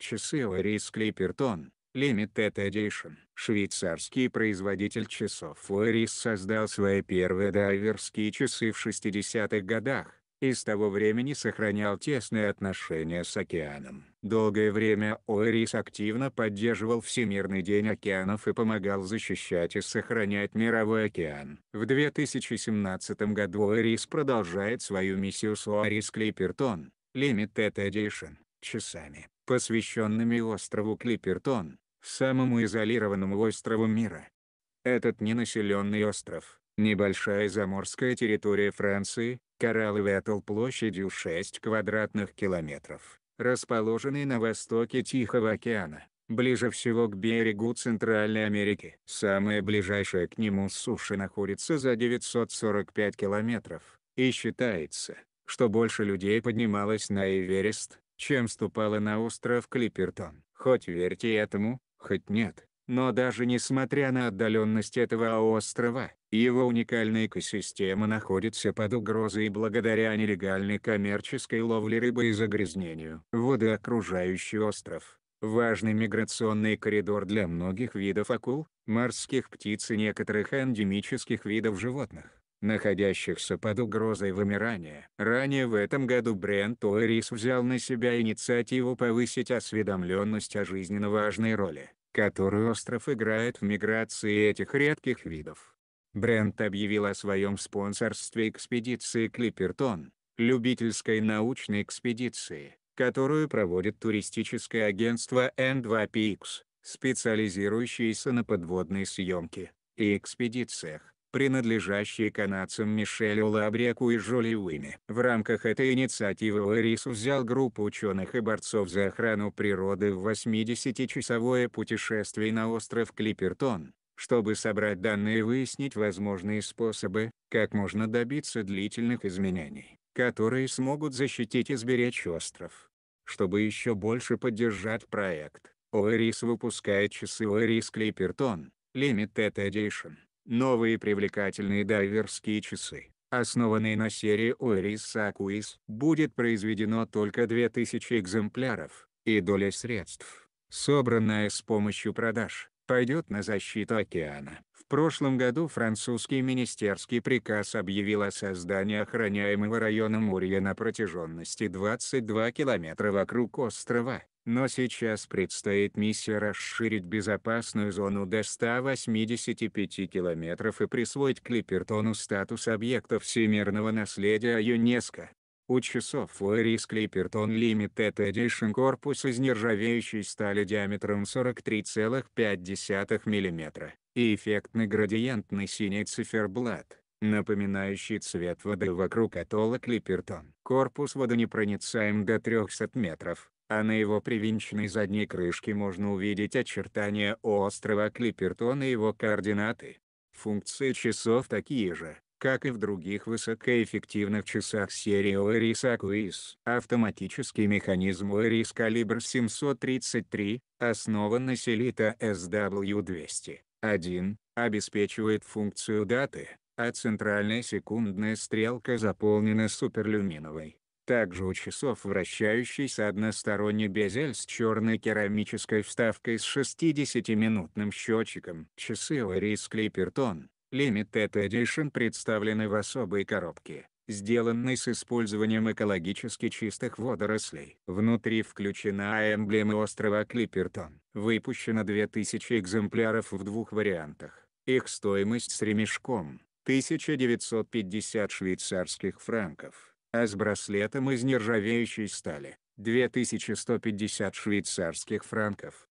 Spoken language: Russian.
Часы Ларис Clipperton Limited Edition. Швейцарский производитель часов Ларис создал свои первые дайверские часы в 60-х годах, и с того времени сохранял тесные отношения с океаном. Долгое время Оэрис активно поддерживал Всемирный день океанов и помогал защищать и сохранять мировой океан. В 2017 году Оэрис продолжает свою миссию с Оэрис Clipperton Limited Edition, часами посвященными острову Клипертон, самому изолированному острову мира. Этот ненаселенный остров, небольшая заморская территория Франции, коралловый атолл площадью 6 квадратных километров, расположенный на востоке Тихого океана, ближе всего к берегу Центральной Америки. Самая ближайшая к нему суша находится за 945 километров, и считается, что больше людей поднималось на Эверест, чем ступала на остров Клипертон? Хоть верьте этому, хоть нет, но даже несмотря на отдаленность этого острова, его уникальная экосистема находится под угрозой благодаря нелегальной коммерческой ловле рыбы и загрязнению. Воды окружающий остров – важный миграционный коридор для многих видов акул, морских птиц и некоторых эндемических видов животных находящихся под угрозой вымирания. Ранее в этом году Брент Уэрис взял на себя инициативу повысить осведомленность о жизненно важной роли, которую остров играет в миграции этих редких видов. Брент объявил о своем спонсорстве экспедиции Клипертон, любительской научной экспедиции, которую проводит туристическое агентство N2PX, специализирующееся на подводной съемке и экспедициях, принадлежащие канадцам Мишелю Лабряку и Жоли Уиме. В рамках этой инициативы Уэрис взял группу ученых и борцов за охрану природы в 80-часовое путешествие на остров Клипертон, чтобы собрать данные и выяснить возможные способы, как можно добиться длительных изменений, которые смогут защитить и сберечь остров. Чтобы еще больше поддержать проект, Уэрис выпускает часы Уэрис Клипертон, Limited Edition. Новые привлекательные дайверские часы, основанные на серии Oris Aquis, будет произведено только 2000 экземпляров, и доля средств, собранная с помощью продаж, пойдет на защиту океана. В прошлом году французский министерский приказ объявил о создании охраняемого района Мурья на протяженности 22 километра вокруг острова, но сейчас предстоит миссия расширить безопасную зону до 185 километров и присвоить Клипертону статус объекта всемирного наследия ЮНЕСКо. У часов Лорис Клипертон Limited Edition корпус из нержавеющей стали диаметром 43,5 мм и эффектный градиентный синий циферблат напоминающий цвет воды вокруг атолла Клипертон. Корпус водонепроницаем до 300 метров, а на его привинченной задней крышке можно увидеть очертания острова Клиппертон и его координаты. Функции часов такие же, как и в других высокоэффективных часах серии Oris Aquis. Автоматический механизм Oris Calibre 733, основан на Селита SW200-1, обеспечивает функцию даты, а центральная секундная стрелка заполнена суперлюминовой, также у часов вращающийся односторонний безель с черной керамической вставкой с 60-минутным счетчиком. Часы Ларис Клипертон, Limited Edition представлены в особой коробке, сделанной с использованием экологически чистых водорослей. Внутри включена эмблема острова Клипертон. Выпущено 2000 экземпляров в двух вариантах. Их стоимость с ремешком – 1950 швейцарских франков а с браслетом из нержавеющей стали – 2150 швейцарских франков.